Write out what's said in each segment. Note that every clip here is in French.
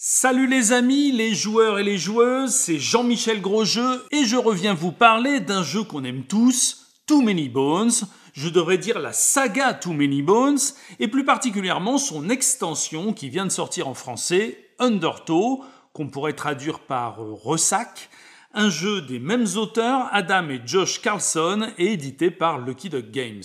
Salut les amis, les joueurs et les joueuses, c'est Jean-Michel Grosjeu et je reviens vous parler d'un jeu qu'on aime tous, Too Many Bones, je devrais dire la saga Too Many Bones, et plus particulièrement son extension qui vient de sortir en français, Undertow, qu'on pourrait traduire par euh, Ressac, un jeu des mêmes auteurs, Adam et Josh Carlson, et édité par Lucky Duck Games.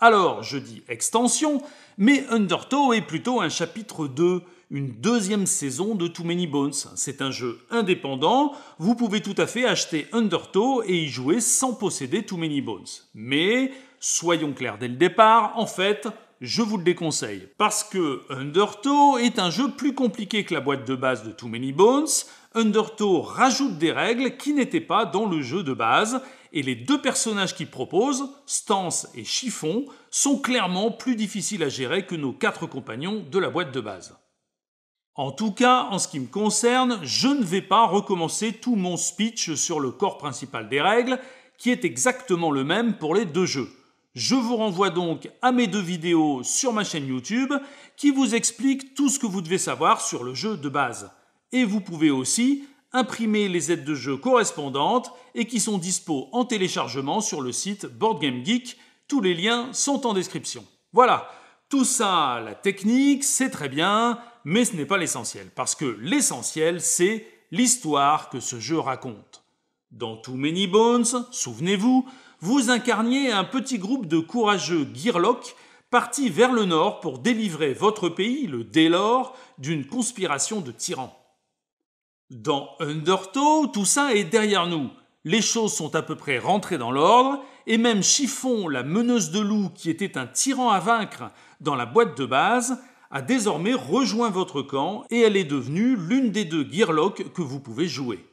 Alors, je dis extension, mais Undertow est plutôt un chapitre 2, une deuxième saison de Too Many Bones. C'est un jeu indépendant, vous pouvez tout à fait acheter Undertow et y jouer sans posséder Too Many Bones. Mais, soyons clairs dès le départ, en fait, je vous le déconseille. Parce que Undertow est un jeu plus compliqué que la boîte de base de Too Many Bones, Undertow rajoute des règles qui n'étaient pas dans le jeu de base, et les deux personnages qu'il propose, Stance et Chiffon, sont clairement plus difficiles à gérer que nos quatre compagnons de la boîte de base. En tout cas, en ce qui me concerne, je ne vais pas recommencer tout mon speech sur le corps principal des règles, qui est exactement le même pour les deux jeux. Je vous renvoie donc à mes deux vidéos sur ma chaîne YouTube qui vous expliquent tout ce que vous devez savoir sur le jeu de base. Et vous pouvez aussi imprimer les aides de jeu correspondantes et qui sont dispo en téléchargement sur le site BoardGameGeek. Tous les liens sont en description. Voilà, tout ça, la technique, c'est très bien, mais ce n'est pas l'essentiel, parce que l'essentiel, c'est l'histoire que ce jeu raconte. Dans Too Many Bones, souvenez-vous, vous incarniez un petit groupe de courageux Gearlock partis vers le nord pour délivrer votre pays, le Délor, d'une conspiration de tyrans. Dans Undertow, tout ça est derrière nous. Les choses sont à peu près rentrées dans l'ordre, et même Chiffon, la meneuse de loup qui était un tyran à vaincre dans la boîte de base, a désormais rejoint votre camp et elle est devenue l'une des deux guirlocks que vous pouvez jouer.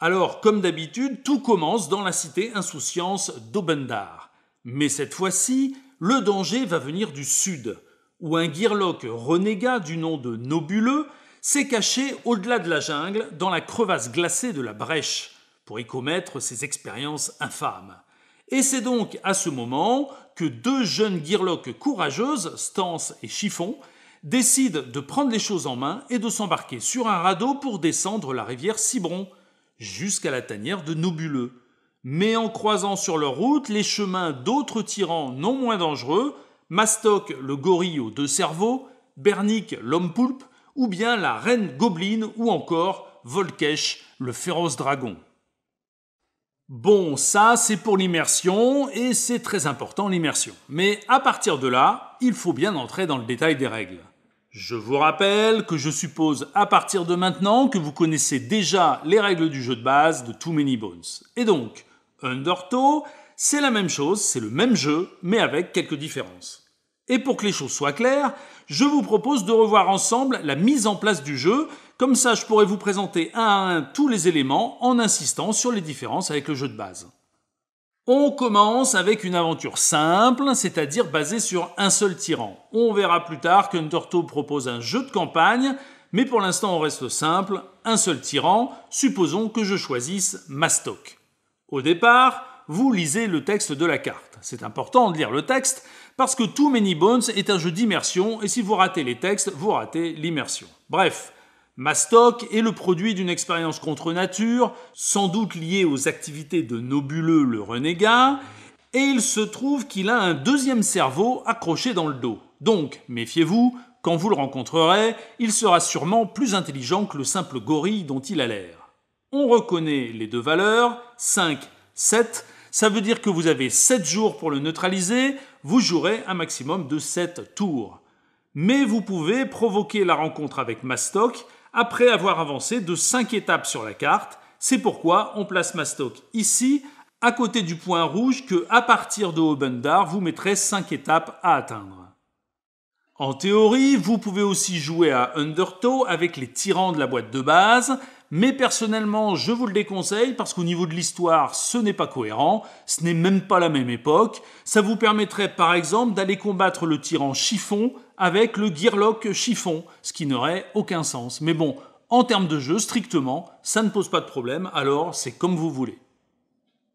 Alors, comme d'habitude, tout commence dans la cité insouciance d'Obendar. Mais cette fois-ci, le danger va venir du sud, où un Gearlock renégat du nom de Nobuleux s'est caché au-delà de la jungle, dans la crevasse glacée de la brèche, pour y commettre ses expériences infâmes. Et c'est donc à ce moment que deux jeunes guirloques courageuses, Stance et Chiffon, décident de prendre les choses en main et de s'embarquer sur un radeau pour descendre la rivière Cibron, jusqu'à la tanière de Nobuleux. Mais en croisant sur leur route les chemins d'autres tyrans non moins dangereux, Mastoc le gorille aux deux cerveaux, Bernic l'homme poulpe, ou bien la reine gobeline, ou encore Volkesh le féroce dragon. Bon, ça c'est pour l'immersion, et c'est très important l'immersion. Mais à partir de là, il faut bien entrer dans le détail des règles. Je vous rappelle que je suppose à partir de maintenant que vous connaissez déjà les règles du jeu de base de Too Many Bones. Et donc, Undertow, c'est la même chose, c'est le même jeu, mais avec quelques différences. Et pour que les choses soient claires, je vous propose de revoir ensemble la mise en place du jeu, comme ça je pourrai vous présenter un à un tous les éléments en insistant sur les différences avec le jeu de base. On commence avec une aventure simple, c'est-à-dire basée sur un seul tyran. On verra plus tard qu'Undertow propose un jeu de campagne, mais pour l'instant on reste simple, un seul tyran, supposons que je choisisse Mastok. Au départ, vous lisez le texte de la carte. C'est important de lire le texte parce que Too Many Bones est un jeu d'immersion et si vous ratez les textes, vous ratez l'immersion. Bref, Mastok est le produit d'une expérience contre nature, sans doute liée aux activités de Nobuleux le renégat, et il se trouve qu'il a un deuxième cerveau accroché dans le dos. Donc, méfiez-vous, quand vous le rencontrerez, il sera sûrement plus intelligent que le simple gorille dont il a l'air. On reconnaît les deux valeurs, 5, 7, ça veut dire que vous avez 7 jours pour le neutraliser, vous jouerez un maximum de 7 tours. Mais vous pouvez provoquer la rencontre avec Mastok, après avoir avancé de 5 étapes sur la carte. C'est pourquoi on place Mastok ici, à côté du point rouge que, à partir de Obendar, vous mettrez 5 étapes à atteindre. En théorie, vous pouvez aussi jouer à Undertow avec les tyrans de la boîte de base, mais personnellement, je vous le déconseille parce qu'au niveau de l'histoire, ce n'est pas cohérent, ce n'est même pas la même époque. Ça vous permettrait par exemple d'aller combattre le tyran chiffon avec le Gearlock chiffon, ce qui n'aurait aucun sens. Mais bon, en termes de jeu, strictement, ça ne pose pas de problème, alors c'est comme vous voulez.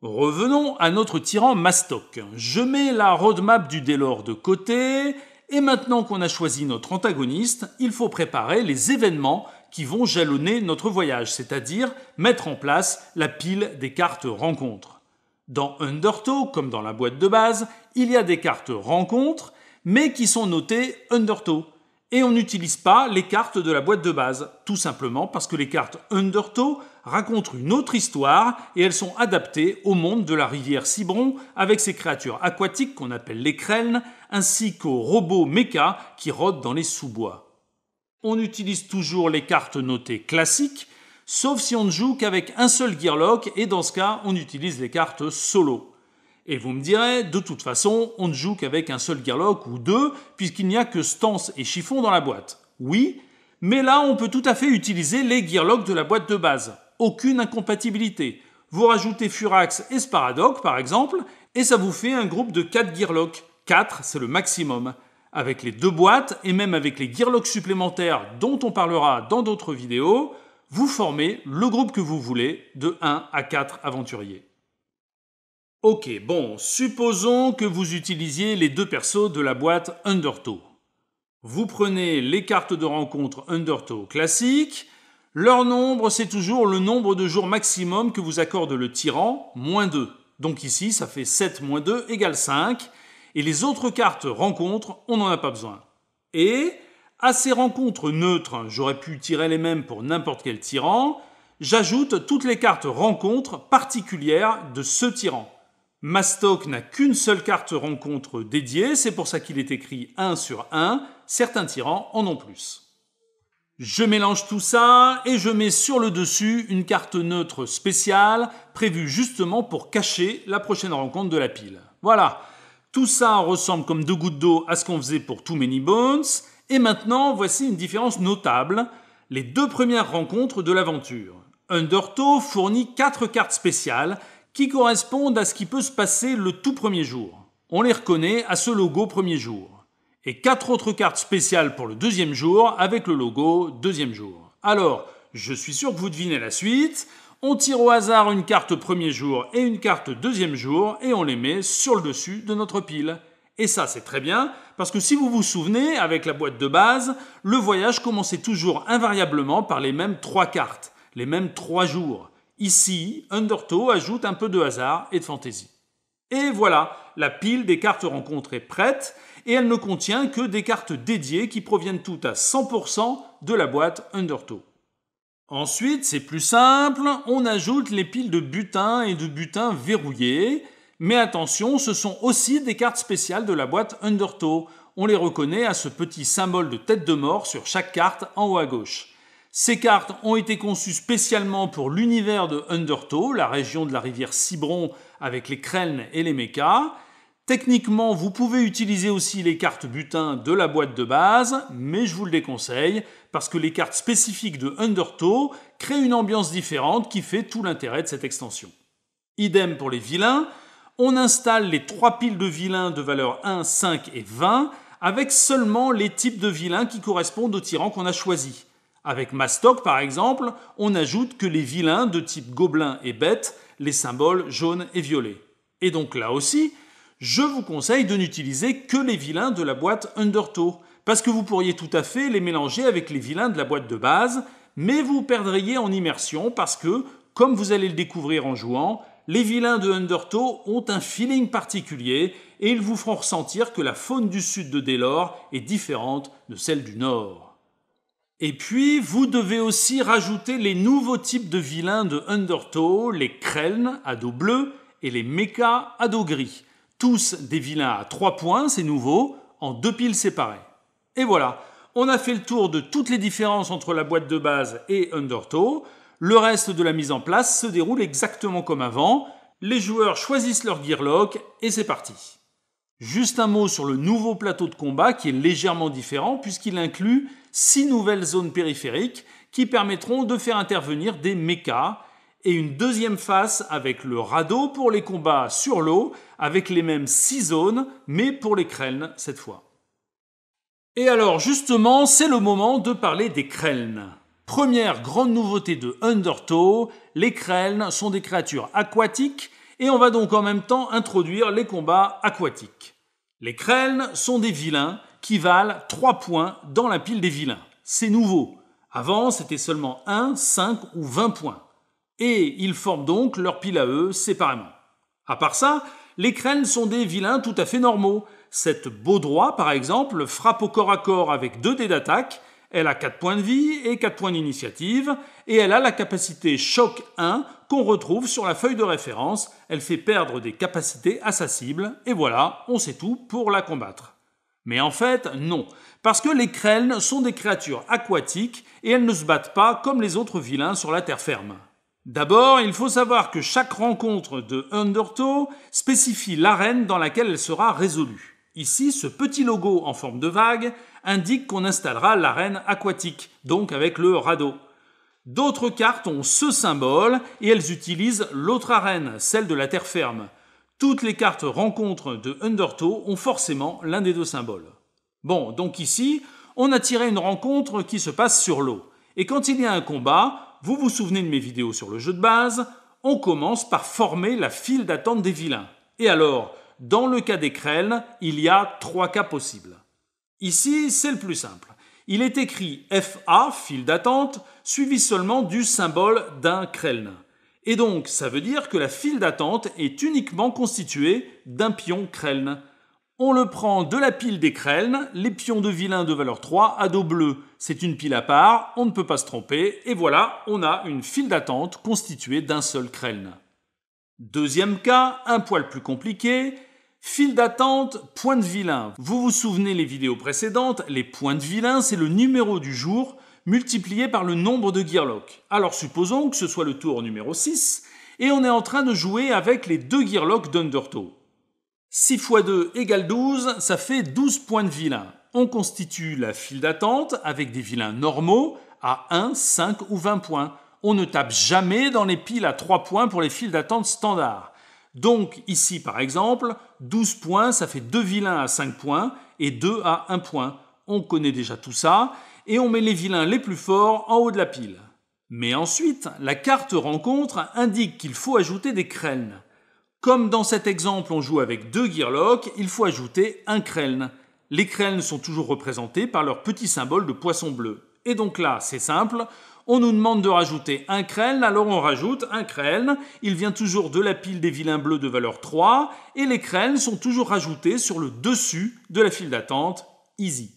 Revenons à notre tyran Mastok. Je mets la roadmap du Délor de côté, et maintenant qu'on a choisi notre antagoniste, il faut préparer les événements qui vont jalonner notre voyage, c'est-à-dire mettre en place la pile des cartes rencontres. Dans Undertow, comme dans la boîte de base, il y a des cartes rencontres, mais qui sont notées Undertow. Et on n'utilise pas les cartes de la boîte de base, tout simplement parce que les cartes Undertow racontent une autre histoire et elles sont adaptées au monde de la rivière Cibron avec ses créatures aquatiques qu'on appelle les crènes, ainsi qu'aux robots méca qui rôdent dans les sous-bois. On utilise toujours les cartes notées classiques, sauf si on ne joue qu'avec un seul gearlock, et dans ce cas, on utilise les cartes solo. Et vous me direz, de toute façon, on ne joue qu'avec un seul gearlock ou deux, puisqu'il n'y a que stance et chiffon dans la boîte. Oui, mais là, on peut tout à fait utiliser les gearlocks de la boîte de base. Aucune incompatibilité. Vous rajoutez Furax et Sparadoc, par exemple, et ça vous fait un groupe de 4 gearlocks. 4, c'est le maximum avec les deux boîtes et même avec les gearlocks supplémentaires dont on parlera dans d'autres vidéos, vous formez le groupe que vous voulez de 1 à 4 aventuriers. Ok, bon, supposons que vous utilisiez les deux persos de la boîte Undertow. Vous prenez les cartes de rencontre Undertow classiques, leur nombre c'est toujours le nombre de jours maximum que vous accorde le tyran, moins 2. Donc ici ça fait 7 moins 2 égale 5, et les autres cartes rencontres, on n'en a pas besoin. Et à ces rencontres neutres, j'aurais pu tirer les mêmes pour n'importe quel tyran, j'ajoute toutes les cartes rencontres particulières de ce tyran. stock n'a qu'une seule carte rencontre dédiée, c'est pour ça qu'il est écrit 1 sur 1, certains tyrans en ont plus. Je mélange tout ça et je mets sur le dessus une carte neutre spéciale prévue justement pour cacher la prochaine rencontre de la pile. Voilà, tout ça ressemble comme deux gouttes d'eau à ce qu'on faisait pour Too Many Bones. Et maintenant, voici une différence notable les deux premières rencontres de l'aventure. Undertow fournit quatre cartes spéciales qui correspondent à ce qui peut se passer le tout premier jour. On les reconnaît à ce logo premier jour. Et quatre autres cartes spéciales pour le deuxième jour avec le logo deuxième jour. Alors, je suis sûr que vous devinez la suite. On tire au hasard une carte premier jour et une carte deuxième jour et on les met sur le dessus de notre pile. Et ça, c'est très bien, parce que si vous vous souvenez, avec la boîte de base, le voyage commençait toujours invariablement par les mêmes trois cartes, les mêmes trois jours. Ici, Undertow ajoute un peu de hasard et de fantaisie. Et voilà, la pile des cartes rencontrées est prête, et elle ne contient que des cartes dédiées qui proviennent toutes à 100% de la boîte Undertow. Ensuite, c'est plus simple, on ajoute les piles de butin et de butin verrouillés. Mais attention, ce sont aussi des cartes spéciales de la boîte Undertow. On les reconnaît à ce petit symbole de tête de mort sur chaque carte en haut à gauche. Ces cartes ont été conçues spécialement pour l'univers de Undertow, la région de la rivière Cibron avec les Kreln et les Mechas. Techniquement, vous pouvez utiliser aussi les cartes butin de la boîte de base, mais je vous le déconseille parce que les cartes spécifiques de Undertow créent une ambiance différente qui fait tout l'intérêt de cette extension. Idem pour les vilains, on installe les trois piles de vilains de valeur 1, 5 et 20 avec seulement les types de vilains qui correspondent aux tyrans qu'on a choisi. Avec Mastok, par exemple, on ajoute que les vilains de type gobelin et bête, les symboles jaune et violet. Et donc là aussi, je vous conseille de n'utiliser que les vilains de la boîte Undertow, parce que vous pourriez tout à fait les mélanger avec les vilains de la boîte de base, mais vous perdriez en immersion parce que, comme vous allez le découvrir en jouant, les vilains de Undertow ont un feeling particulier et ils vous feront ressentir que la faune du sud de Délor est différente de celle du nord. Et puis, vous devez aussi rajouter les nouveaux types de vilains de Undertow, les Kreln à dos bleu et les Mecha à dos gris. Tous des vilains à 3 points, c'est nouveau, en deux piles séparées. Et voilà, on a fait le tour de toutes les différences entre la boîte de base et Undertow. Le reste de la mise en place se déroule exactement comme avant. Les joueurs choisissent leur gearlock et c'est parti. Juste un mot sur le nouveau plateau de combat qui est légèrement différent puisqu'il inclut six nouvelles zones périphériques qui permettront de faire intervenir des mechas et une deuxième face avec le radeau pour les combats sur l'eau, avec les mêmes 6 zones, mais pour les krelnes cette fois. Et alors justement, c'est le moment de parler des krelnes. Première grande nouveauté de Undertow, les krelnes sont des créatures aquatiques et on va donc en même temps introduire les combats aquatiques. Les crènes sont des vilains qui valent 3 points dans la pile des vilains. C'est nouveau. Avant, c'était seulement 1, 5 ou 20 points et ils forment donc leur pile à eux séparément. À part ça, les crènes sont des vilains tout à fait normaux. Cette droit, par exemple, frappe au corps à corps avec deux dés d'attaque, elle a 4 points de vie et 4 points d'initiative, et elle a la capacité choc 1 qu'on retrouve sur la feuille de référence, elle fait perdre des capacités à sa cible, et voilà, on sait tout pour la combattre. Mais en fait, non, parce que les crènes sont des créatures aquatiques et elles ne se battent pas comme les autres vilains sur la terre ferme. D'abord, il faut savoir que chaque rencontre de Undertow spécifie l'arène dans laquelle elle sera résolue. Ici, ce petit logo en forme de vague indique qu'on installera l'arène aquatique, donc avec le radeau. D'autres cartes ont ce symbole et elles utilisent l'autre arène, celle de la terre ferme. Toutes les cartes rencontres de Undertow ont forcément l'un des deux symboles. Bon, donc ici, on a tiré une rencontre qui se passe sur l'eau. Et quand il y a un combat, vous vous souvenez de mes vidéos sur le jeu de base, on commence par former la file d'attente des vilains. Et alors, dans le cas des Kreln, il y a trois cas possibles. Ici, c'est le plus simple. Il est écrit FA, file d'attente, suivi seulement du symbole d'un Kreln. Et donc, ça veut dire que la file d'attente est uniquement constituée d'un pion Kreln. On le prend de la pile des crènes, les pions de vilain de valeur 3 à dos bleu, c'est une pile à part, on ne peut pas se tromper, et voilà, on a une file d'attente constituée d'un seul crène. Deuxième cas, un poil plus compliqué, File d'attente, point de vilain. Vous vous souvenez les vidéos précédentes, les points de vilain, c'est le numéro du jour multiplié par le nombre de gearlocks. Alors supposons que ce soit le tour numéro 6 et on est en train de jouer avec les deux gearlocks d'Undertow. 6 x 2 égale 12, ça fait 12 points de vilain. On constitue la file d'attente avec des vilains normaux à 1, 5 ou 20 points. On ne tape jamais dans les piles à 3 points pour les files d'attente standard. Donc ici par exemple, 12 points, ça fait 2 vilains à 5 points et 2 à 1 point. On connaît déjà tout ça et on met les vilains les plus forts en haut de la pile. Mais ensuite, la carte rencontre indique qu'il faut ajouter des crènes. Comme dans cet exemple, on joue avec deux gearlocks, il faut ajouter un crêne. Les crênes sont toujours représentés par leur petit symbole de poisson bleu. Et donc là, c'est simple, on nous demande de rajouter un crêne, alors on rajoute un crêne. Il vient toujours de la pile des vilains bleus de valeur 3, et les crênes sont toujours rajoutés sur le dessus de la file d'attente, easy.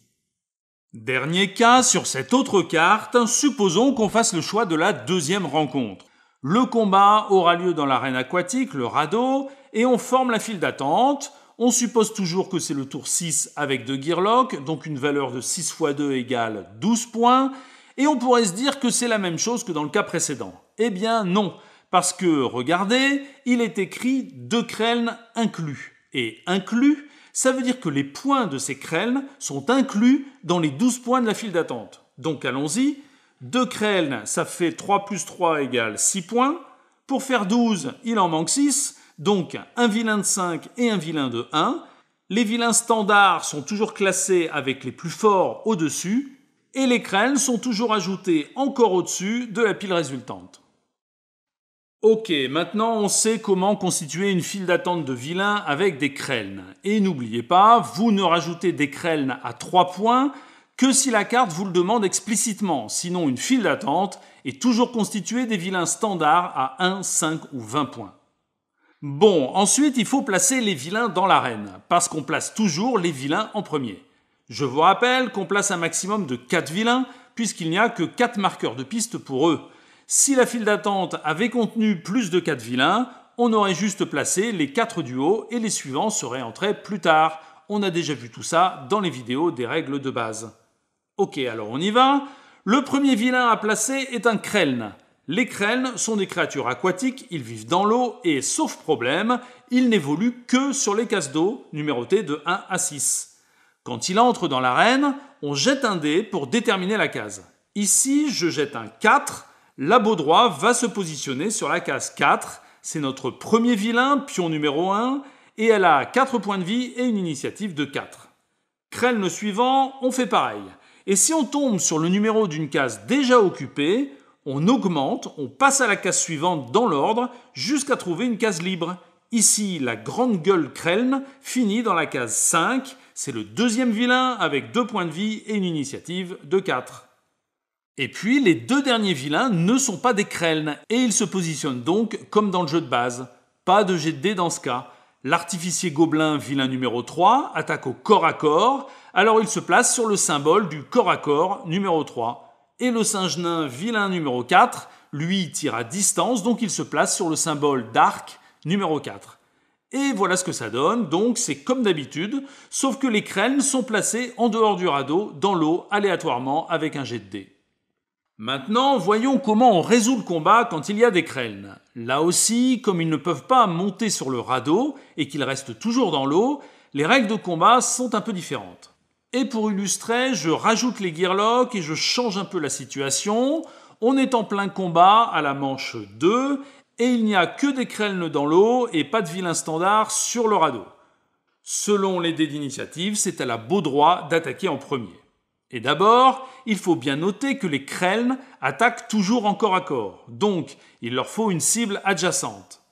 Dernier cas, sur cette autre carte, supposons qu'on fasse le choix de la deuxième rencontre. Le combat aura lieu dans l'arène aquatique, le radeau, et on forme la file d'attente. On suppose toujours que c'est le tour 6 avec deux gearlocks, donc une valeur de 6 x 2 égale 12 points, et on pourrait se dire que c'est la même chose que dans le cas précédent. Eh bien non, parce que, regardez, il est écrit deux crênes inclus. Et inclus, ça veut dire que les points de ces crênes sont inclus dans les 12 points de la file d'attente. Donc allons-y, 2 Kreln, ça fait 3 plus 3 égale 6 points. Pour faire 12, il en manque 6. Donc un vilain de 5 et un vilain de 1. Les vilains standards sont toujours classés avec les plus forts au-dessus. Et les Kreln sont toujours ajoutés encore au-dessus de la pile résultante. Ok, maintenant on sait comment constituer une file d'attente de vilains avec des Kreln. Et n'oubliez pas, vous ne rajoutez des Kreln à 3 points que si la carte vous le demande explicitement, sinon une file d'attente est toujours constituée des vilains standards à 1, 5 ou 20 points. Bon, ensuite il faut placer les vilains dans l'arène, parce qu'on place toujours les vilains en premier. Je vous rappelle qu'on place un maximum de 4 vilains, puisqu'il n'y a que 4 marqueurs de piste pour eux. Si la file d'attente avait contenu plus de 4 vilains, on aurait juste placé les 4 du haut et les suivants seraient entrés plus tard. On a déjà vu tout ça dans les vidéos des règles de base. Ok, alors on y va. Le premier vilain à placer est un kreln. Les crènes sont des créatures aquatiques, ils vivent dans l'eau et, sauf problème, ils n'évoluent que sur les cases d'eau, numérotées de 1 à 6. Quand il entre dans l'arène, on jette un dé pour déterminer la case. Ici, je jette un 4, La droit va se positionner sur la case 4, c'est notre premier vilain, pion numéro 1, et elle a 4 points de vie et une initiative de 4. Krelne suivant, on fait pareil. Et si on tombe sur le numéro d'une case déjà occupée, on augmente, on passe à la case suivante dans l'ordre jusqu'à trouver une case libre. Ici, la grande gueule Krelm finit dans la case 5, c'est le deuxième vilain avec deux points de vie et une initiative de 4. Et puis, les deux derniers vilains ne sont pas des Kreln et ils se positionnent donc comme dans le jeu de base. Pas de jet de dans ce cas. L'artificier gobelin vilain numéro 3 attaque au corps à corps alors il se place sur le symbole du corps à corps numéro 3. Et le singe nain vilain numéro 4, lui, tire à distance, donc il se place sur le symbole d'arc numéro 4. Et voilà ce que ça donne, donc c'est comme d'habitude, sauf que les crènes sont placées en dehors du radeau, dans l'eau, aléatoirement, avec un jet de dés. Maintenant, voyons comment on résout le combat quand il y a des crènes. Là aussi, comme ils ne peuvent pas monter sur le radeau et qu'ils restent toujours dans l'eau, les règles de combat sont un peu différentes. Et pour illustrer, je rajoute les gearlocks et je change un peu la situation. On est en plein combat à la manche 2 et il n'y a que des crènes dans l'eau et pas de vilain standard sur le radeau. Selon les dés d'initiative, c'est à la beau droit d'attaquer en premier. Et d'abord, il faut bien noter que les crènes attaquent toujours en corps à corps, donc il leur faut une cible adjacente.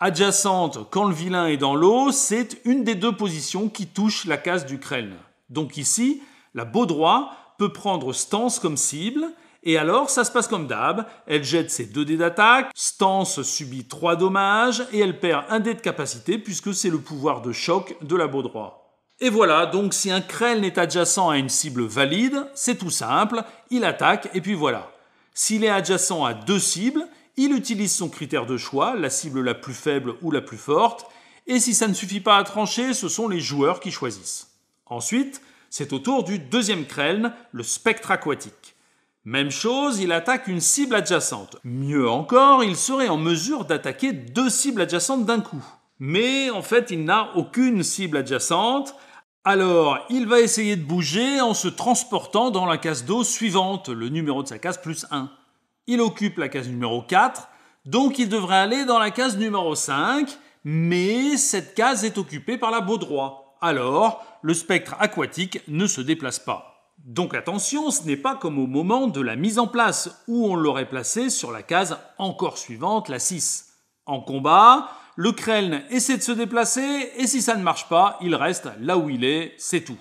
Adjacente, quand le vilain est dans l'eau, c'est une des deux positions qui touchent la case du Kreln. Donc ici, la Baudroie peut prendre Stance comme cible, et alors ça se passe comme d'hab, elle jette ses deux dés d'attaque, Stance subit 3 dommages, et elle perd un dé de capacité puisque c'est le pouvoir de choc de la Baudroie. Et voilà, donc si un Krell n'est adjacent à une cible valide, c'est tout simple, il attaque et puis voilà. S'il est adjacent à deux cibles, il utilise son critère de choix, la cible la plus faible ou la plus forte, et si ça ne suffit pas à trancher, ce sont les joueurs qui choisissent. Ensuite, c'est au tour du deuxième crêne, le spectre aquatique. Même chose, il attaque une cible adjacente. Mieux encore, il serait en mesure d'attaquer deux cibles adjacentes d'un coup. Mais en fait, il n'a aucune cible adjacente, alors il va essayer de bouger en se transportant dans la case d'eau suivante, le numéro de sa case plus 1. Il occupe la case numéro 4, donc il devrait aller dans la case numéro 5, mais cette case est occupée par la Baudroie. Alors, le spectre aquatique ne se déplace pas. Donc attention, ce n'est pas comme au moment de la mise en place, où on l'aurait placé sur la case encore suivante, la 6. En combat, le Kreln essaie de se déplacer, et si ça ne marche pas, il reste là où il est, c'est tout.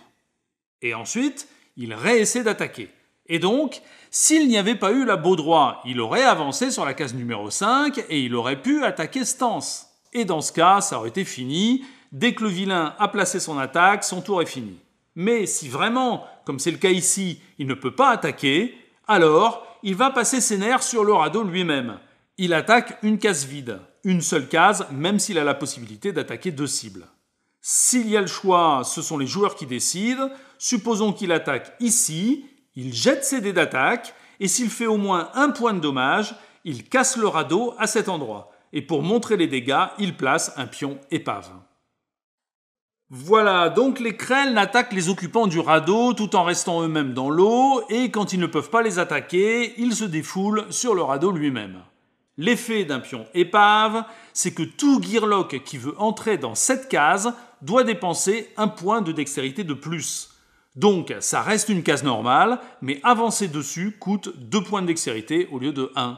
Et ensuite, il réessaie d'attaquer. Et donc, s'il n'y avait pas eu la droit, il aurait avancé sur la case numéro 5 et il aurait pu attaquer Stance. Et dans ce cas, ça aurait été fini, Dès que le vilain a placé son attaque, son tour est fini. Mais si vraiment, comme c'est le cas ici, il ne peut pas attaquer, alors il va passer ses nerfs sur le radeau lui-même. Il attaque une case vide, une seule case, même s'il a la possibilité d'attaquer deux cibles. S'il y a le choix, ce sont les joueurs qui décident. Supposons qu'il attaque ici, il jette ses dés d'attaque, et s'il fait au moins un point de dommage, il casse le radeau à cet endroit. Et pour montrer les dégâts, il place un pion épave. Voilà, donc les Krell n'attaquent les occupants du radeau tout en restant eux-mêmes dans l'eau, et quand ils ne peuvent pas les attaquer, ils se défoulent sur le radeau lui-même. L'effet d'un pion épave, c'est que tout Gearlock qui veut entrer dans cette case doit dépenser un point de dextérité de plus. Donc ça reste une case normale, mais avancer dessus coûte 2 points de dextérité au lieu de un.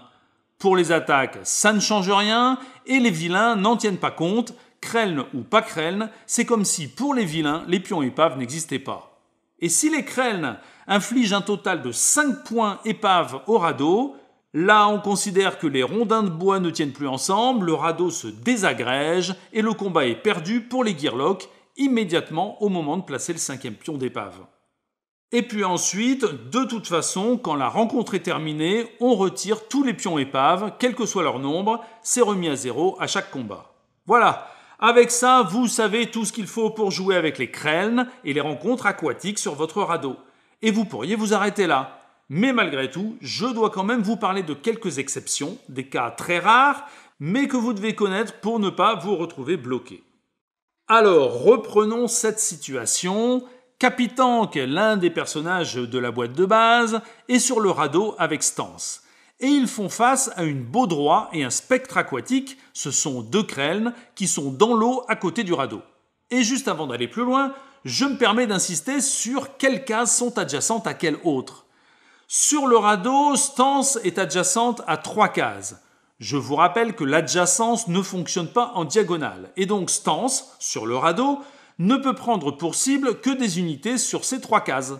Pour les attaques, ça ne change rien, et les vilains n'en tiennent pas compte, Kreln ou pas Kreln, c'est comme si pour les vilains, les pions épaves n'existaient pas. Et si les Kreln infligent un total de 5 points épaves au radeau, là on considère que les rondins de bois ne tiennent plus ensemble, le radeau se désagrège et le combat est perdu pour les Gearlocks immédiatement au moment de placer le cinquième pion d'épave. Et puis ensuite, de toute façon, quand la rencontre est terminée, on retire tous les pions épaves, quel que soit leur nombre, c'est remis à zéro à chaque combat. Voilà, avec ça, vous savez tout ce qu'il faut pour jouer avec les crènes et les rencontres aquatiques sur votre radeau. Et vous pourriez vous arrêter là. Mais malgré tout, je dois quand même vous parler de quelques exceptions, des cas très rares, mais que vous devez connaître pour ne pas vous retrouver bloqué. Alors, reprenons cette situation. est l'un des personnages de la boîte de base, est sur le radeau avec Stance et ils font face à une baudroie et un spectre aquatique, ce sont deux crênes qui sont dans l'eau à côté du radeau. Et juste avant d'aller plus loin, je me permets d'insister sur quelles cases sont adjacentes à quelles autres. Sur le radeau, Stance est adjacente à trois cases. Je vous rappelle que l'adjacence ne fonctionne pas en diagonale, et donc Stance, sur le radeau, ne peut prendre pour cible que des unités sur ces trois cases.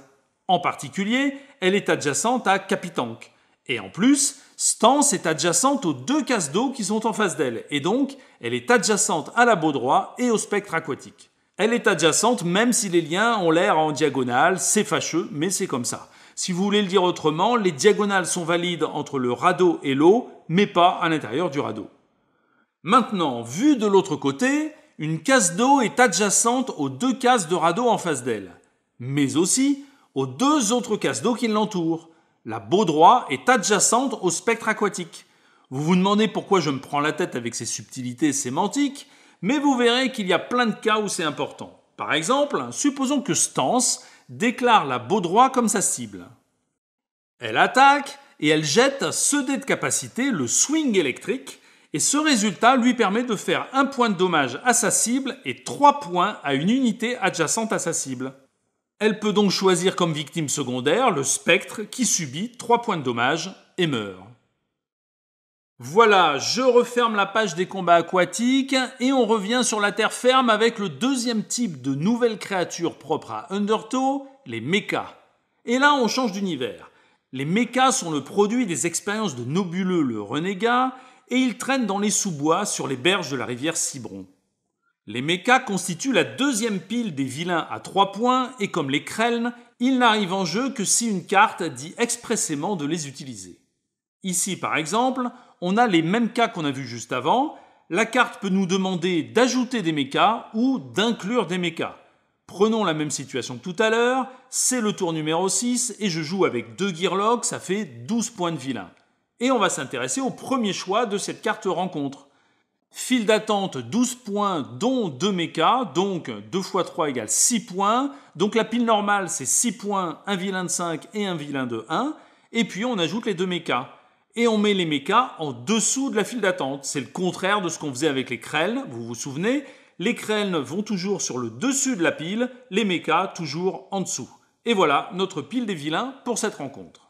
En particulier, elle est adjacente à Capitanque. Et en plus, Stance est adjacente aux deux cases d'eau qui sont en face d'elle, et donc elle est adjacente à la Baudroie et au spectre aquatique. Elle est adjacente même si les liens ont l'air en diagonale, c'est fâcheux, mais c'est comme ça. Si vous voulez le dire autrement, les diagonales sont valides entre le radeau et l'eau, mais pas à l'intérieur du radeau. Maintenant, vu de l'autre côté, une case d'eau est adjacente aux deux cases de radeau en face d'elle, mais aussi aux deux autres cases d'eau qui l'entourent. La baudroie est adjacente au spectre aquatique. Vous vous demandez pourquoi je me prends la tête avec ces subtilités sémantiques, mais vous verrez qu'il y a plein de cas où c'est important. Par exemple, supposons que Stance déclare la baudroie comme sa cible. Elle attaque et elle jette ce dé de capacité, le swing électrique, et ce résultat lui permet de faire un point de dommage à sa cible et trois points à une unité adjacente à sa cible. Elle peut donc choisir comme victime secondaire le spectre qui subit 3 points de dommage et meurt. Voilà, je referme la page des combats aquatiques et on revient sur la terre ferme avec le deuxième type de nouvelles créatures propres à Undertow, les mechas. Et là, on change d'univers. Les mechas sont le produit des expériences de Nobuleux le renégat et ils traînent dans les sous-bois sur les berges de la rivière Cibron. Les mechas constituent la deuxième pile des vilains à 3 points et comme les Kreln, ils n'arrivent en jeu que si une carte dit expressément de les utiliser. Ici par exemple, on a les mêmes cas qu'on a vus juste avant. La carte peut nous demander d'ajouter des mechas ou d'inclure des mechas. Prenons la même situation que tout à l'heure, c'est le tour numéro 6 et je joue avec deux Gearlocks, ça fait 12 points de vilain. Et on va s'intéresser au premier choix de cette carte rencontre. File d'attente 12 points, dont 2 mécas, donc 2 x 3 égale 6 points. Donc la pile normale, c'est 6 points, un vilain de 5 et un vilain de 1. Et puis on ajoute les 2 mécas. Et on met les mécas en dessous de la file d'attente. C'est le contraire de ce qu'on faisait avec les crêles, vous vous souvenez. Les crêles vont toujours sur le dessus de la pile, les mécas toujours en dessous. Et voilà notre pile des vilains pour cette rencontre.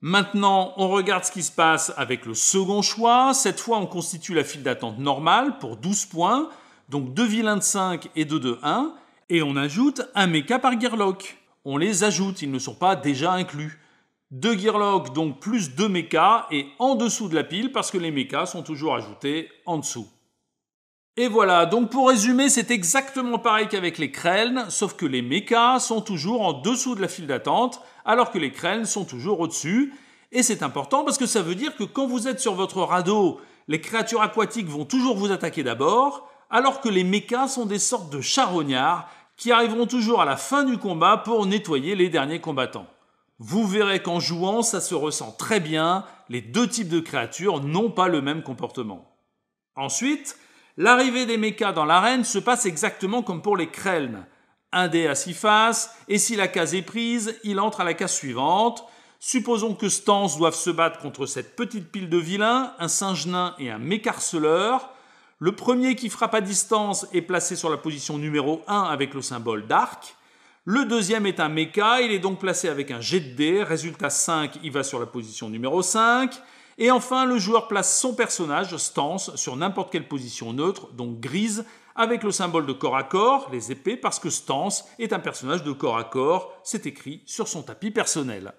Maintenant, on regarde ce qui se passe avec le second choix. Cette fois, on constitue la file d'attente normale pour 12 points, donc 2 vilains de 5 et 2 de 1, et on ajoute un méca par Gearlock. On les ajoute, ils ne sont pas déjà inclus. 2 Gearlock, donc plus 2 mechas, et en dessous de la pile, parce que les mechas sont toujours ajoutés en dessous. Et voilà, donc pour résumer, c'est exactement pareil qu'avec les crènes, sauf que les mechas sont toujours en dessous de la file d'attente, alors que les crènes sont toujours au-dessus. Et c'est important parce que ça veut dire que quand vous êtes sur votre radeau, les créatures aquatiques vont toujours vous attaquer d'abord, alors que les mechas sont des sortes de charognards qui arriveront toujours à la fin du combat pour nettoyer les derniers combattants. Vous verrez qu'en jouant, ça se ressent très bien, les deux types de créatures n'ont pas le même comportement. Ensuite, L'arrivée des mechas dans l'arène se passe exactement comme pour les Krelm. Un dé à six faces, et si la case est prise, il entre à la case suivante. Supposons que Stance doivent se battre contre cette petite pile de vilains, un singe nain et un mécarceleur. Le premier qui frappe à distance est placé sur la position numéro 1 avec le symbole d'arc. Le deuxième est un méca, il est donc placé avec un jet de dé, résultat 5, il va sur la position numéro 5. Et enfin, le joueur place son personnage, stance, sur n'importe quelle position neutre, donc grise, avec le symbole de corps à corps, les épées, parce que Stance est un personnage de corps à corps, c'est écrit sur son tapis personnel.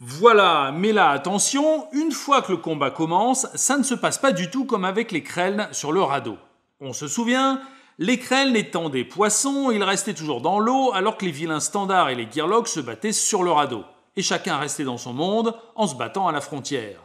Voilà, mais là attention, une fois que le combat commence, ça ne se passe pas du tout comme avec les crènes sur le radeau. On se souvient, les Kreln étant des poissons, ils restaient toujours dans l'eau alors que les vilains standards et les Gearlocks se battaient sur le radeau et chacun restait dans son monde en se battant à la frontière.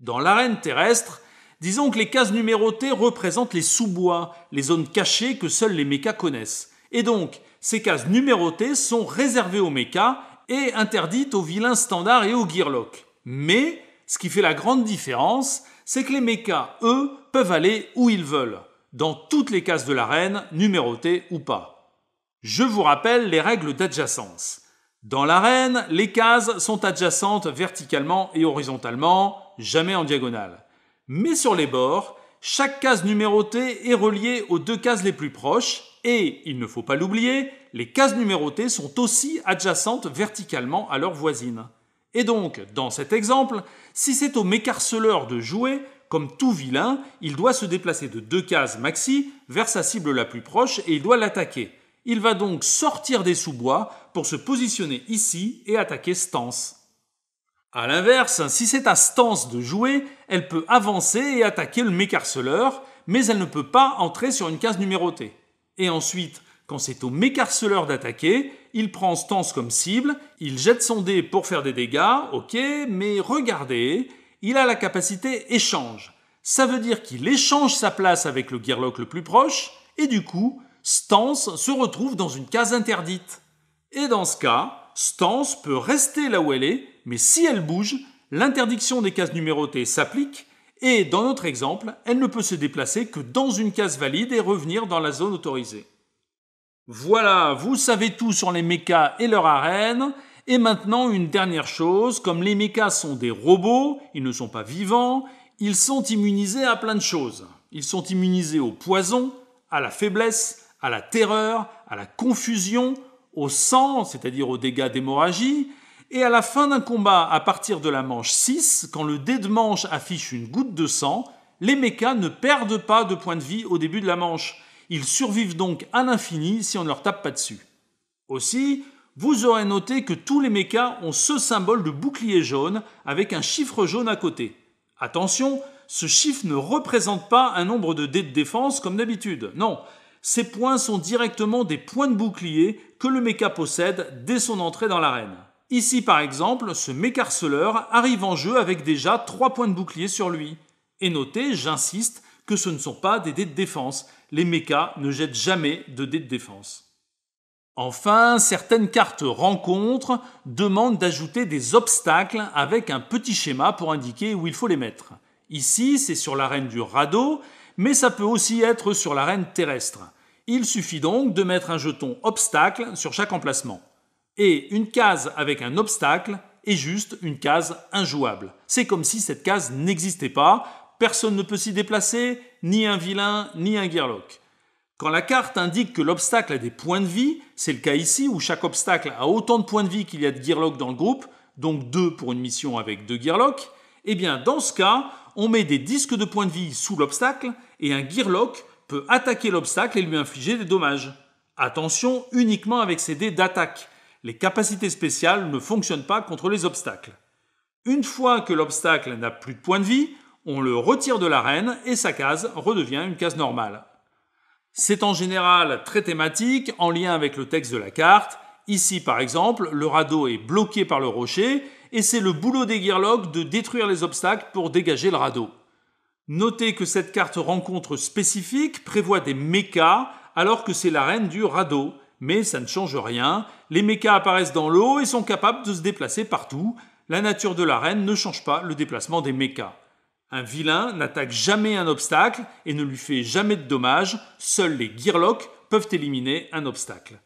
Dans l'arène terrestre, disons que les cases numérotées représentent les sous-bois, les zones cachées que seuls les mécas connaissent. Et donc, ces cases numérotées sont réservées aux mécas et interdites aux vilains standards et aux gearlocks. Mais, ce qui fait la grande différence, c'est que les mécas, eux, peuvent aller où ils veulent, dans toutes les cases de l'arène, numérotées ou pas. Je vous rappelle les règles d'adjacence. Dans l'arène, les cases sont adjacentes verticalement et horizontalement, jamais en diagonale. Mais sur les bords, chaque case numérotée est reliée aux deux cases les plus proches et, il ne faut pas l'oublier, les cases numérotées sont aussi adjacentes verticalement à leurs voisines. Et donc, dans cet exemple, si c'est au mécarceleur de jouer, comme tout vilain, il doit se déplacer de deux cases maxi vers sa cible la plus proche et il doit l'attaquer. Il va donc sortir des sous-bois pour se positionner ici et attaquer Stance. A l'inverse, si c'est à Stance de jouer, elle peut avancer et attaquer le mécarceleur, mais elle ne peut pas entrer sur une case numérotée. Et ensuite, quand c'est au mécarceleur d'attaquer, il prend Stance comme cible, il jette son dé pour faire des dégâts, ok, mais regardez, il a la capacité échange. Ça veut dire qu'il échange sa place avec le Gearlock le plus proche, et du coup, Stance se retrouve dans une case interdite. Et dans ce cas, Stance peut rester là où elle est, mais si elle bouge, l'interdiction des cases numérotées s'applique, et dans notre exemple, elle ne peut se déplacer que dans une case valide et revenir dans la zone autorisée. Voilà, vous savez tout sur les mechas et leur arène. Et maintenant, une dernière chose, comme les mechas sont des robots, ils ne sont pas vivants, ils sont immunisés à plein de choses. Ils sont immunisés au poison, à la faiblesse, à la terreur, à la confusion, au sang, c'est-à-dire aux dégâts d'hémorragie, et à la fin d'un combat à partir de la manche 6, quand le dé de manche affiche une goutte de sang, les mechas ne perdent pas de points de vie au début de la manche. Ils survivent donc à l'infini si on ne leur tape pas dessus. Aussi, vous aurez noté que tous les mechas ont ce symbole de bouclier jaune avec un chiffre jaune à côté. Attention, ce chiffre ne représente pas un nombre de dés de défense comme d'habitude. Non, ces points sont directement des points de bouclier que le mecha possède dès son entrée dans l'arène. Ici par exemple, ce mécarceleur arrive en jeu avec déjà 3 points de bouclier sur lui. Et notez, j'insiste, que ce ne sont pas des dés de défense. Les mechas ne jettent jamais de dés de défense. Enfin, certaines cartes rencontres demandent d'ajouter des obstacles avec un petit schéma pour indiquer où il faut les mettre. Ici, c'est sur l'arène du radeau mais ça peut aussi être sur l'arène terrestre. Il suffit donc de mettre un jeton obstacle sur chaque emplacement. Et une case avec un obstacle est juste une case injouable. C'est comme si cette case n'existait pas, personne ne peut s'y déplacer, ni un vilain, ni un gearlock. Quand la carte indique que l'obstacle a des points de vie, c'est le cas ici où chaque obstacle a autant de points de vie qu'il y a de gearlock dans le groupe, donc deux pour une mission avec deux gearlocks, eh bien dans ce cas, on met des disques de points de vie sous l'obstacle et un gearlock peut attaquer l'obstacle et lui infliger des dommages. Attention uniquement avec ses dés d'attaque. Les capacités spéciales ne fonctionnent pas contre les obstacles. Une fois que l'obstacle n'a plus de points de vie, on le retire de l'arène et sa case redevient une case normale. C'est en général très thématique, en lien avec le texte de la carte. Ici, par exemple, le radeau est bloqué par le rocher et c'est le boulot des Gearlocks de détruire les obstacles pour dégager le radeau. Notez que cette carte rencontre spécifique prévoit des mechas alors que c'est la reine du radeau. Mais ça ne change rien, les mechas apparaissent dans l'eau et sont capables de se déplacer partout. La nature de la reine ne change pas le déplacement des mechas. Un vilain n'attaque jamais un obstacle et ne lui fait jamais de dommages, seuls les Gearlocks peuvent éliminer un obstacle.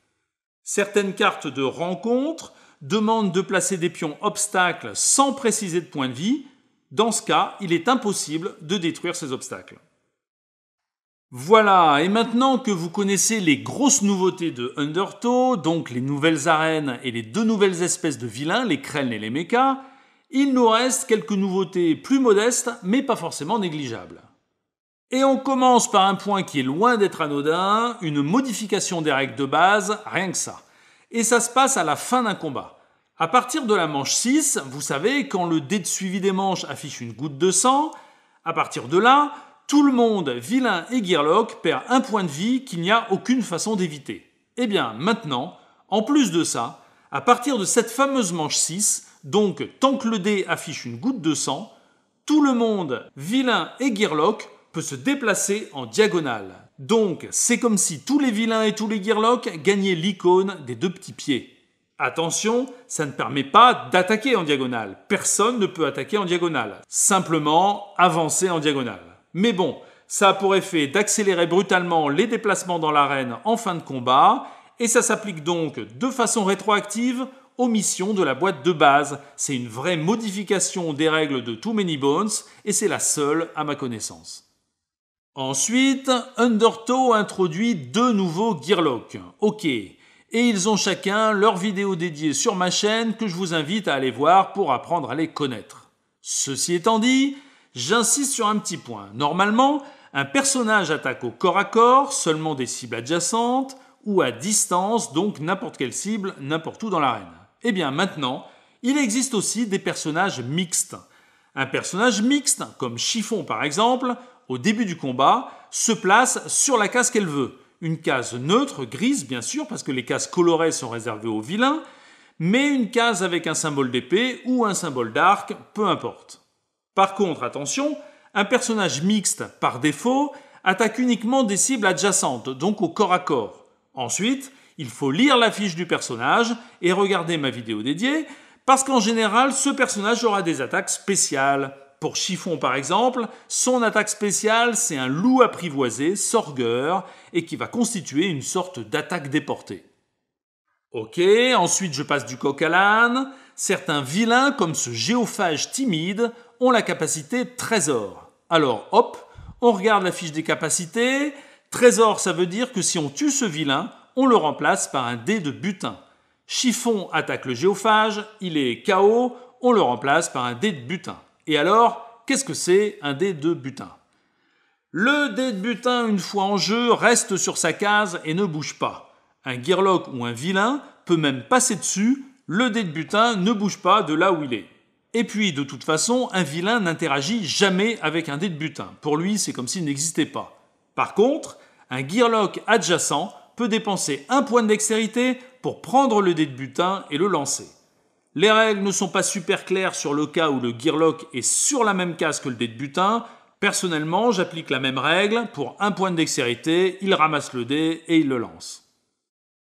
Certaines cartes de rencontre demandent de placer des pions obstacles sans préciser de point de vie, dans ce cas, il est impossible de détruire ces obstacles. Voilà, et maintenant que vous connaissez les grosses nouveautés de Undertow, donc les nouvelles arènes et les deux nouvelles espèces de vilains, les Krells et les Mechas, il nous reste quelques nouveautés plus modestes, mais pas forcément négligeables. Et on commence par un point qui est loin d'être anodin, une modification des règles de base, rien que ça. Et ça se passe à la fin d'un combat. À partir de la manche 6, vous savez, quand le dé de suivi des manches affiche une goutte de sang, à partir de là, tout le monde, vilain et Gearlock, perd un point de vie qu'il n'y a aucune façon d'éviter. Eh bien, maintenant, en plus de ça, à partir de cette fameuse manche 6, donc tant que le dé affiche une goutte de sang, tout le monde, vilain et Gearlock, peut se déplacer en diagonale. Donc, c'est comme si tous les vilains et tous les Gearlocks gagnaient l'icône des deux petits pieds. Attention, ça ne permet pas d'attaquer en diagonale. Personne ne peut attaquer en diagonale. Simplement avancer en diagonale. Mais bon, ça a pour effet d'accélérer brutalement les déplacements dans l'arène en fin de combat, et ça s'applique donc de façon rétroactive aux missions de la boîte de base. C'est une vraie modification des règles de Too Many Bones, et c'est la seule à ma connaissance. Ensuite, Undertow introduit deux nouveaux Gearlocks. Ok, et ils ont chacun leur vidéo dédiée sur ma chaîne que je vous invite à aller voir pour apprendre à les connaître. Ceci étant dit, j'insiste sur un petit point. Normalement, un personnage attaque au corps à corps, seulement des cibles adjacentes, ou à distance, donc n'importe quelle cible, n'importe où dans l'arène. Eh bien maintenant, il existe aussi des personnages mixtes. Un personnage mixte, comme Chiffon par exemple, au début du combat, se place sur la case qu'elle veut. Une case neutre, grise bien sûr, parce que les cases colorées sont réservées aux vilains, mais une case avec un symbole d'épée ou un symbole d'arc, peu importe. Par contre, attention, un personnage mixte, par défaut, attaque uniquement des cibles adjacentes, donc au corps à corps. Ensuite, il faut lire la fiche du personnage et regarder ma vidéo dédiée, parce qu'en général, ce personnage aura des attaques spéciales. Pour Chiffon, par exemple, son attaque spéciale, c'est un loup apprivoisé, sorgueur, et qui va constituer une sorte d'attaque déportée. Ok, ensuite je passe du coq à l'âne. Certains vilains, comme ce géophage timide, ont la capacité trésor. Alors hop, on regarde la fiche des capacités. Trésor, ça veut dire que si on tue ce vilain, on le remplace par un dé de butin. Chiffon attaque le géophage, il est KO, on le remplace par un dé de butin. Et alors, qu'est-ce que c'est un dé de butin Le dé de butin, une fois en jeu, reste sur sa case et ne bouge pas. Un guirlock ou un vilain peut même passer dessus, le dé de butin ne bouge pas de là où il est. Et puis, de toute façon, un vilain n'interagit jamais avec un dé de butin. Pour lui, c'est comme s'il n'existait pas. Par contre, un gearlock adjacent peut dépenser un point de dextérité pour prendre le dé de butin et le lancer. Les règles ne sont pas super claires sur le cas où le gearlock est sur la même case que le dé de butin. Personnellement, j'applique la même règle. Pour un point de dextérité, il ramasse le dé et il le lance.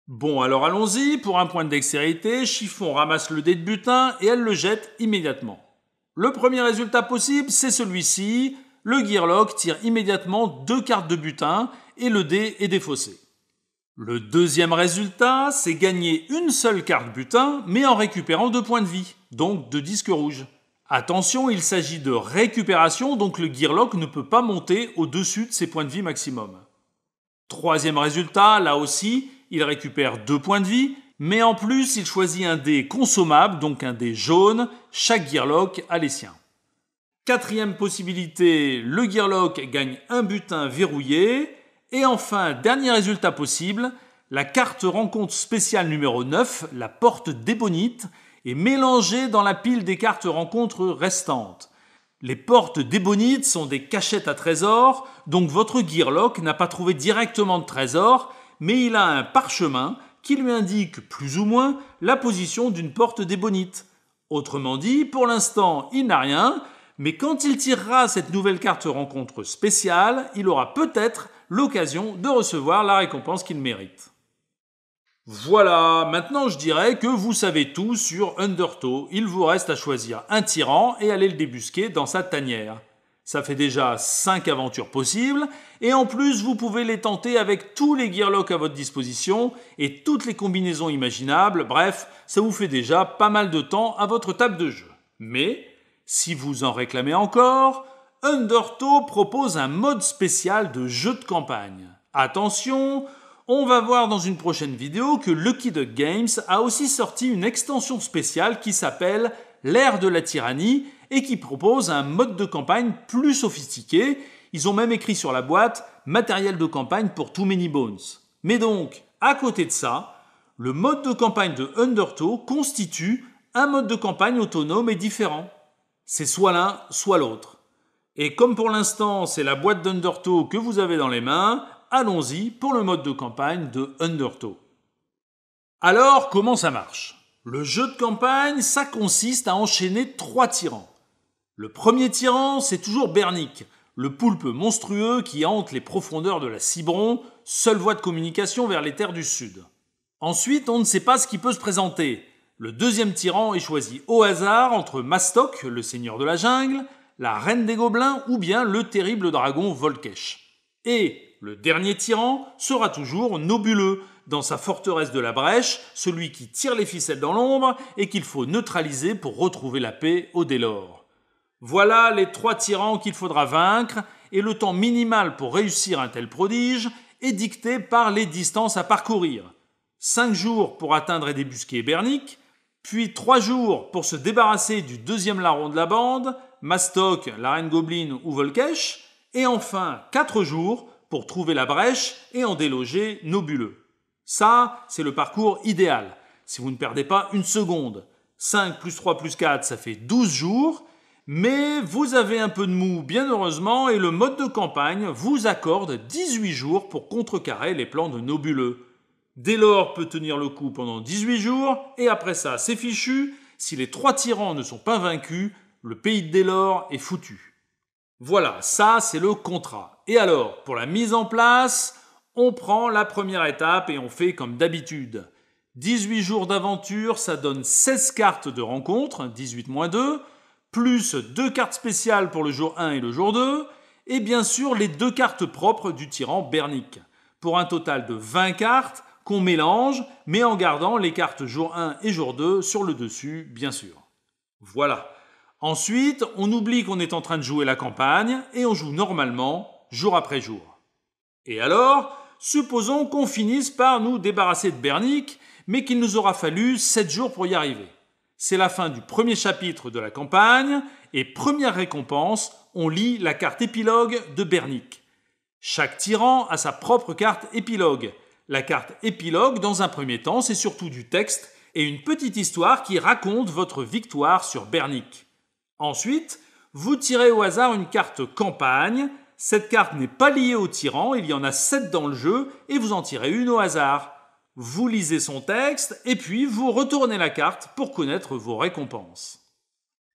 Bon, alors allons-y. Pour un point de dextérité, Chiffon ramasse le dé de butin et elle le jette immédiatement. Le premier résultat possible, c'est celui-ci. Le gearlock tire immédiatement deux cartes de butin et le dé est défaussé. Le deuxième résultat, c'est gagner une seule carte butin, mais en récupérant deux points de vie, donc deux disques rouges. Attention, il s'agit de récupération, donc le Gearlock ne peut pas monter au-dessus de ses points de vie maximum. Troisième résultat, là aussi, il récupère deux points de vie, mais en plus, il choisit un dé consommable, donc un dé jaune, chaque Gearlock a les siens. Quatrième possibilité, le Gearlock gagne un butin verrouillé, et enfin, dernier résultat possible, la carte rencontre spéciale numéro 9, la porte débonite, est mélangée dans la pile des cartes rencontres restantes. Les portes débonites sont des cachettes à trésors, donc votre Gearlock n'a pas trouvé directement de trésor, mais il a un parchemin qui lui indique plus ou moins la position d'une porte débonite. Autrement dit, pour l'instant, il n'a rien, mais quand il tirera cette nouvelle carte rencontre spéciale, il aura peut-être l'occasion de recevoir la récompense qu'il mérite. Voilà, maintenant je dirais que vous savez tout sur Undertow. Il vous reste à choisir un tyran et aller le débusquer dans sa tanière. Ça fait déjà 5 aventures possibles, et en plus vous pouvez les tenter avec tous les gearlocks à votre disposition et toutes les combinaisons imaginables, bref, ça vous fait déjà pas mal de temps à votre table de jeu. Mais, si vous en réclamez encore, Undertow propose un mode spécial de jeu de campagne. Attention, on va voir dans une prochaine vidéo que Lucky Duck Games a aussi sorti une extension spéciale qui s'appelle l'ère de la tyrannie et qui propose un mode de campagne plus sophistiqué. Ils ont même écrit sur la boîte matériel de campagne pour Too Many Bones. Mais donc, à côté de ça, le mode de campagne de Undertow constitue un mode de campagne autonome et différent. C'est soit l'un, soit l'autre. Et comme pour l'instant, c'est la boîte d'Undertow que vous avez dans les mains, allons-y pour le mode de campagne de Undertow. Alors, comment ça marche Le jeu de campagne, ça consiste à enchaîner trois tyrans. Le premier tyran, c'est toujours Bernic, le poulpe monstrueux qui hante les profondeurs de la Cibron, seule voie de communication vers les terres du Sud. Ensuite, on ne sait pas ce qui peut se présenter. Le deuxième tyran est choisi au hasard entre Mastok, le seigneur de la jungle, la reine des gobelins ou bien le terrible dragon Volkesh. Et le dernier tyran sera toujours Nobuleux, dans sa forteresse de la brèche, celui qui tire les ficelles dans l'ombre et qu'il faut neutraliser pour retrouver la paix au délors. Voilà les trois tyrans qu'il faudra vaincre, et le temps minimal pour réussir un tel prodige est dicté par les distances à parcourir. Cinq jours pour atteindre et débusquer Bernic, puis trois jours pour se débarrasser du deuxième larron de la bande, Mastok, la Reine Goblin ou Volkesh, et enfin 4 jours pour trouver la brèche et en déloger Nobuleux. Ça, c'est le parcours idéal, si vous ne perdez pas une seconde. 5 plus 3 plus 4, ça fait 12 jours, mais vous avez un peu de mou, bien heureusement, et le mode de campagne vous accorde 18 jours pour contrecarrer les plans de Nobuleux. Dès lors peut tenir le coup pendant 18 jours, et après ça, c'est fichu. Si les trois tyrans ne sont pas vaincus, le pays de Délor est foutu. Voilà, ça c'est le contrat. Et alors, pour la mise en place, on prend la première étape et on fait comme d'habitude. 18 jours d'aventure, ça donne 16 cartes de rencontre, 18 moins 2, plus 2 cartes spéciales pour le jour 1 et le jour 2, et bien sûr les deux cartes propres du tyran Bernic, pour un total de 20 cartes qu'on mélange, mais en gardant les cartes jour 1 et jour 2 sur le dessus, bien sûr. Voilà. Ensuite, on oublie qu'on est en train de jouer la campagne et on joue normalement, jour après jour. Et alors, supposons qu'on finisse par nous débarrasser de Bernic, mais qu'il nous aura fallu 7 jours pour y arriver. C'est la fin du premier chapitre de la campagne, et première récompense, on lit la carte épilogue de Bernic. Chaque tyran a sa propre carte épilogue. La carte épilogue, dans un premier temps, c'est surtout du texte et une petite histoire qui raconte votre victoire sur Bernic. Ensuite, vous tirez au hasard une carte campagne. Cette carte n'est pas liée au tyran, il y en a 7 dans le jeu, et vous en tirez une au hasard. Vous lisez son texte, et puis vous retournez la carte pour connaître vos récompenses.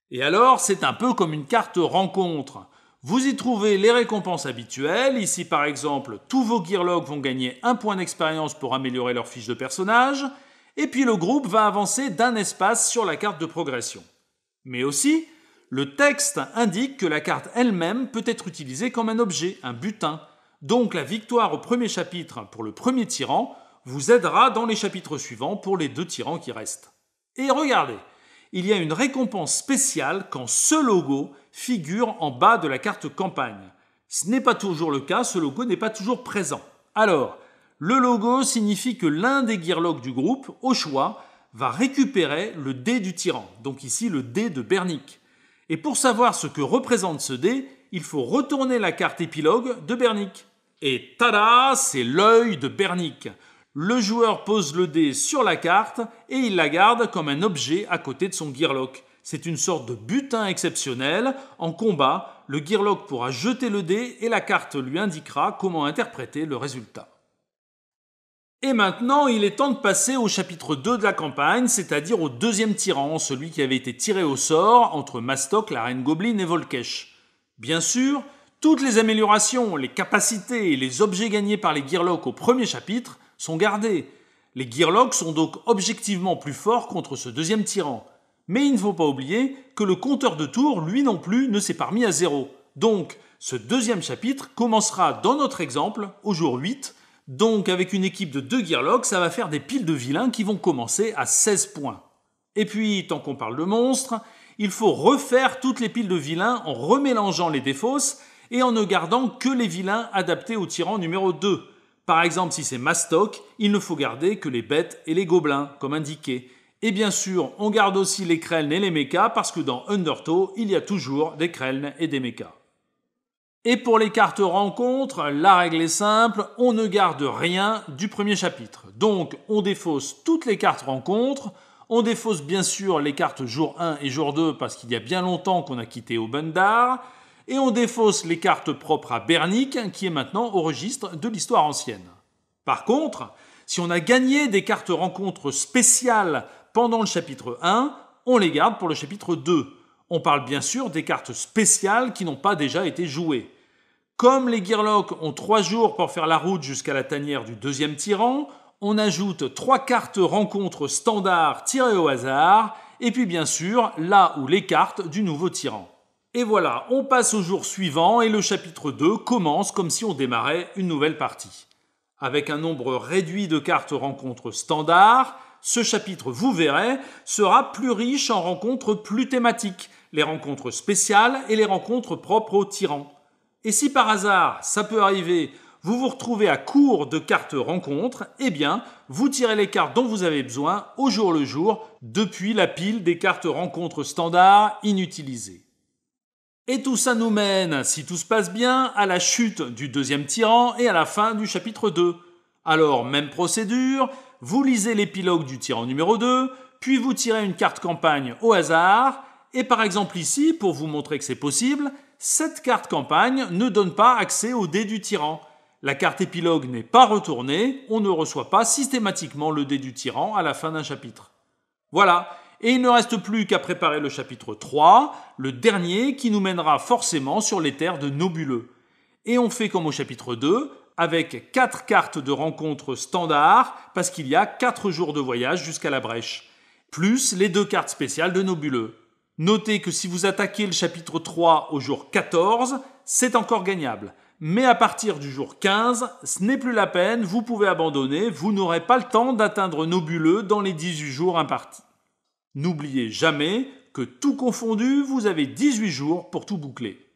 Et alors, c'est un peu comme une carte rencontre. Vous y trouvez les récompenses habituelles. Ici, par exemple, tous vos gearlogs vont gagner un point d'expérience pour améliorer leur fiche de personnage. Et puis le groupe va avancer d'un espace sur la carte de progression. Mais aussi, le texte indique que la carte elle-même peut être utilisée comme un objet, un butin. Donc la victoire au premier chapitre pour le premier tyran vous aidera dans les chapitres suivants pour les deux tyrans qui restent. Et regardez, il y a une récompense spéciale quand ce logo figure en bas de la carte campagne. Ce n'est pas toujours le cas, ce logo n'est pas toujours présent. Alors, le logo signifie que l'un des gearlocks du groupe, au choix, va récupérer le dé du tyran, donc ici le dé de Bernic. Et pour savoir ce que représente ce dé, il faut retourner la carte épilogue de Bernic. Et tada, c'est l'œil de Bernic. Le joueur pose le dé sur la carte et il la garde comme un objet à côté de son gearlock. C'est une sorte de butin exceptionnel. En combat, le gearlock pourra jeter le dé et la carte lui indiquera comment interpréter le résultat. Et maintenant, il est temps de passer au chapitre 2 de la campagne, c'est-à-dire au deuxième tyran, celui qui avait été tiré au sort entre Mastok, la reine Goblin et Volkesh. Bien sûr, toutes les améliorations, les capacités et les objets gagnés par les Gearlocks au premier chapitre sont gardés. Les Gearlocks sont donc objectivement plus forts contre ce deuxième tyran. Mais il ne faut pas oublier que le compteur de tours, lui non plus, ne s'est pas mis à zéro. Donc, ce deuxième chapitre commencera dans notre exemple, au jour 8, donc avec une équipe de deux Gearlocks, ça va faire des piles de vilains qui vont commencer à 16 points. Et puis, tant qu'on parle de monstres, il faut refaire toutes les piles de vilains en remélangeant les défausses et en ne gardant que les vilains adaptés au tyran numéro 2. Par exemple, si c'est Mastok, il ne faut garder que les bêtes et les gobelins, comme indiqué. Et bien sûr, on garde aussi les Kreln et les mechas parce que dans Undertow, il y a toujours des Kreln et des mechas. Et pour les cartes rencontres, la règle est simple, on ne garde rien du premier chapitre. Donc on défausse toutes les cartes rencontres, on défausse bien sûr les cartes jour 1 et jour 2 parce qu'il y a bien longtemps qu'on a quitté Obendar, et on défausse les cartes propres à Bernic qui est maintenant au registre de l'histoire ancienne. Par contre, si on a gagné des cartes rencontres spéciales pendant le chapitre 1, on les garde pour le chapitre 2. On parle bien sûr des cartes spéciales qui n'ont pas déjà été jouées. Comme les Gearlocks ont trois jours pour faire la route jusqu'à la tanière du deuxième tyran, on ajoute trois cartes rencontres standard tirées au hasard, et puis bien sûr là ou les cartes du nouveau tyran. Et voilà, on passe au jour suivant et le chapitre 2 commence comme si on démarrait une nouvelle partie. Avec un nombre réduit de cartes rencontres standard, ce chapitre, vous verrez, sera plus riche en rencontres plus thématiques, les rencontres spéciales et les rencontres propres aux tyrans. Et si par hasard, ça peut arriver, vous vous retrouvez à court de cartes rencontres, eh bien, vous tirez les cartes dont vous avez besoin au jour le jour depuis la pile des cartes rencontres standard inutilisées. Et tout ça nous mène, si tout se passe bien, à la chute du deuxième tyran et à la fin du chapitre 2. Alors, même procédure, vous lisez l'épilogue du tyran numéro 2, puis vous tirez une carte campagne au hasard, et par exemple ici, pour vous montrer que c'est possible, cette carte campagne ne donne pas accès au dé du tyran. La carte épilogue n'est pas retournée, on ne reçoit pas systématiquement le dé du tyran à la fin d'un chapitre. Voilà, et il ne reste plus qu'à préparer le chapitre 3, le dernier qui nous mènera forcément sur les terres de Nobuleux. Et on fait comme au chapitre 2, avec 4 cartes de rencontre standard, parce qu'il y a 4 jours de voyage jusqu'à la brèche, plus les deux cartes spéciales de Nobuleux. Notez que si vous attaquez le chapitre 3 au jour 14, c'est encore gagnable. Mais à partir du jour 15, ce n'est plus la peine, vous pouvez abandonner, vous n'aurez pas le temps d'atteindre Nobuleux dans les 18 jours impartis. N'oubliez jamais que tout confondu, vous avez 18 jours pour tout boucler.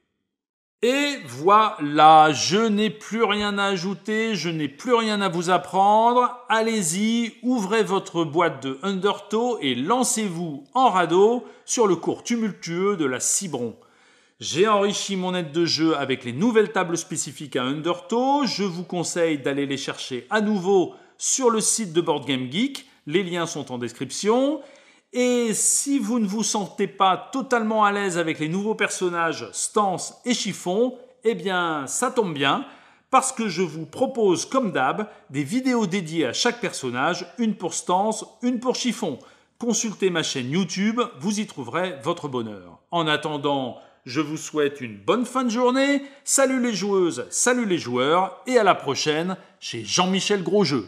Et voilà, je n'ai plus rien à ajouter, je n'ai plus rien à vous apprendre. Allez-y, ouvrez votre boîte de Undertow et lancez-vous en radeau sur le cours tumultueux de la Cibron. J'ai enrichi mon aide de jeu avec les nouvelles tables spécifiques à Undertow. Je vous conseille d'aller les chercher à nouveau sur le site de Board Game Geek. Les liens sont en description. Et si vous ne vous sentez pas totalement à l'aise avec les nouveaux personnages Stance et Chiffon, eh bien ça tombe bien, parce que je vous propose comme d'hab des vidéos dédiées à chaque personnage, une pour Stance, une pour Chiffon. Consultez ma chaîne YouTube, vous y trouverez votre bonheur. En attendant, je vous souhaite une bonne fin de journée, salut les joueuses, salut les joueurs, et à la prochaine chez Jean-Michel Grosjeu.